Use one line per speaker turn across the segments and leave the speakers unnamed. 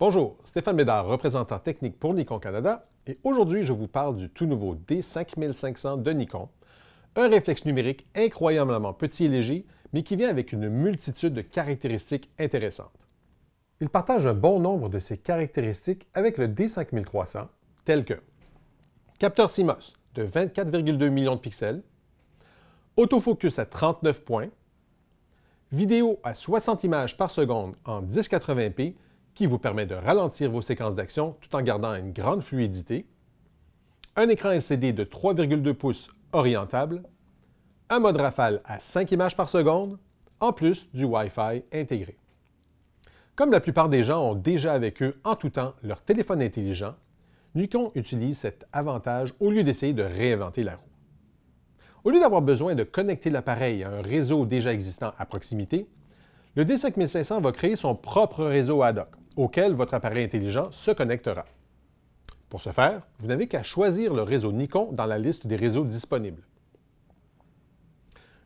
Bonjour, Stéphane Bédard, représentant technique pour Nikon Canada, et aujourd'hui je vous parle du tout nouveau D5500 de Nikon, un réflexe numérique incroyablement petit et léger, mais qui vient avec une multitude de caractéristiques intéressantes. Il partage un bon nombre de ses caractéristiques avec le D5300, tels que capteur CMOS de 24,2 millions de pixels, autofocus à 39 points, vidéo à 60 images par seconde en 1080p qui vous permet de ralentir vos séquences d'action tout en gardant une grande fluidité, un écran LCD de 3,2 pouces orientable, un mode rafale à 5 images par seconde, en plus du Wi-Fi intégré. Comme la plupart des gens ont déjà avec eux en tout temps leur téléphone intelligent, Nikon utilise cet avantage au lieu d'essayer de réinventer la roue. Au lieu d'avoir besoin de connecter l'appareil à un réseau déjà existant à proximité, le D5500 va créer son propre réseau ad hoc, auquel votre appareil intelligent se connectera. Pour ce faire, vous n'avez qu'à choisir le réseau Nikon dans la liste des réseaux disponibles.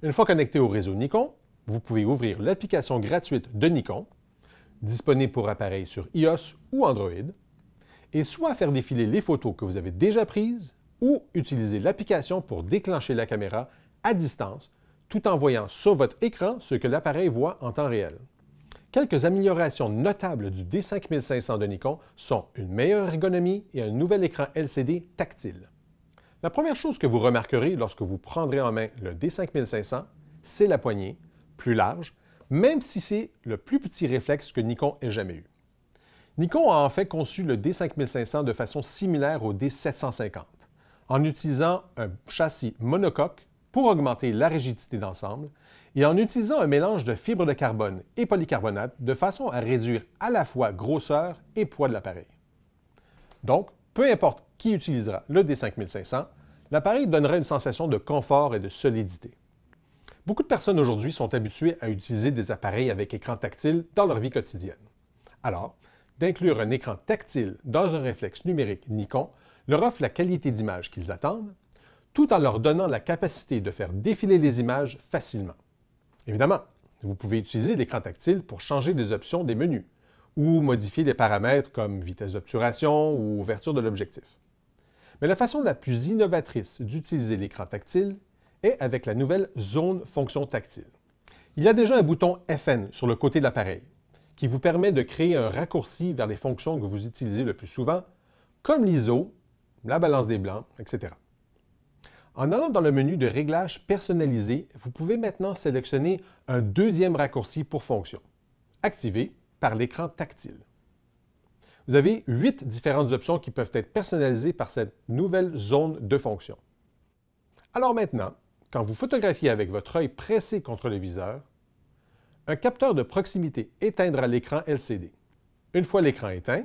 Une fois connecté au réseau Nikon, vous pouvez ouvrir l'application gratuite de Nikon, disponible pour appareils sur iOS ou Android, et soit faire défiler les photos que vous avez déjà prises ou utiliser l'application pour déclencher la caméra à distance tout en voyant sur votre écran ce que l'appareil voit en temps réel. Quelques améliorations notables du D5500 de Nikon sont une meilleure ergonomie et un nouvel écran LCD tactile. La première chose que vous remarquerez lorsque vous prendrez en main le D5500, c'est la poignée, plus large, même si c'est le plus petit réflexe que Nikon ait jamais eu. Nikon a en fait conçu le D5500 de façon similaire au D750, en utilisant un châssis monocoque pour augmenter la rigidité d'ensemble et en utilisant un mélange de fibres de carbone et polycarbonate de façon à réduire à la fois grosseur et poids de l'appareil. Donc, peu importe qui utilisera le D5500, l'appareil donnera une sensation de confort et de solidité. Beaucoup de personnes aujourd'hui sont habituées à utiliser des appareils avec écran tactile dans leur vie quotidienne. Alors, d'inclure un écran tactile dans un réflexe numérique Nikon leur offre la qualité d'image qu'ils attendent tout en leur donnant la capacité de faire défiler les images facilement. Évidemment, vous pouvez utiliser l'écran tactile pour changer les options des menus ou modifier des paramètres comme vitesse d'obturation ou ouverture de l'objectif. Mais la façon la plus innovatrice d'utiliser l'écran tactile est avec la nouvelle zone fonction tactile. Il y a déjà un bouton FN sur le côté de l'appareil qui vous permet de créer un raccourci vers les fonctions que vous utilisez le plus souvent, comme l'ISO, la balance des blancs, etc. En allant dans le menu de Réglages personnalisés, vous pouvez maintenant sélectionner un deuxième raccourci pour fonction, activé par l'écran tactile. Vous avez huit différentes options qui peuvent être personnalisées par cette nouvelle zone de fonction. Alors maintenant, quand vous photographiez avec votre œil pressé contre le viseur, un capteur de proximité éteindra l'écran LCD. Une fois l'écran éteint,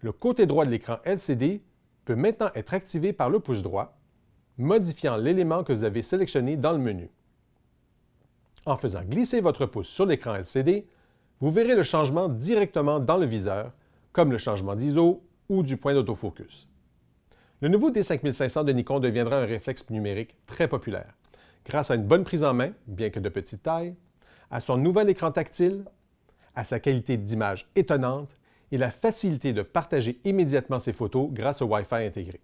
le côté droit de l'écran LCD peut maintenant être activé par le pouce droit modifiant l'élément que vous avez sélectionné dans le menu. En faisant glisser votre pouce sur l'écran LCD, vous verrez le changement directement dans le viseur, comme le changement d'ISO ou du point d'autofocus. Le nouveau D5500 de Nikon deviendra un réflexe numérique très populaire, grâce à une bonne prise en main, bien que de petite taille, à son nouvel écran tactile, à sa qualité d'image étonnante et la facilité de partager immédiatement ses photos grâce au Wi-Fi intégré.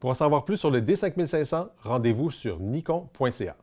Pour en savoir plus sur le D5500, rendez-vous sur nikon.ca.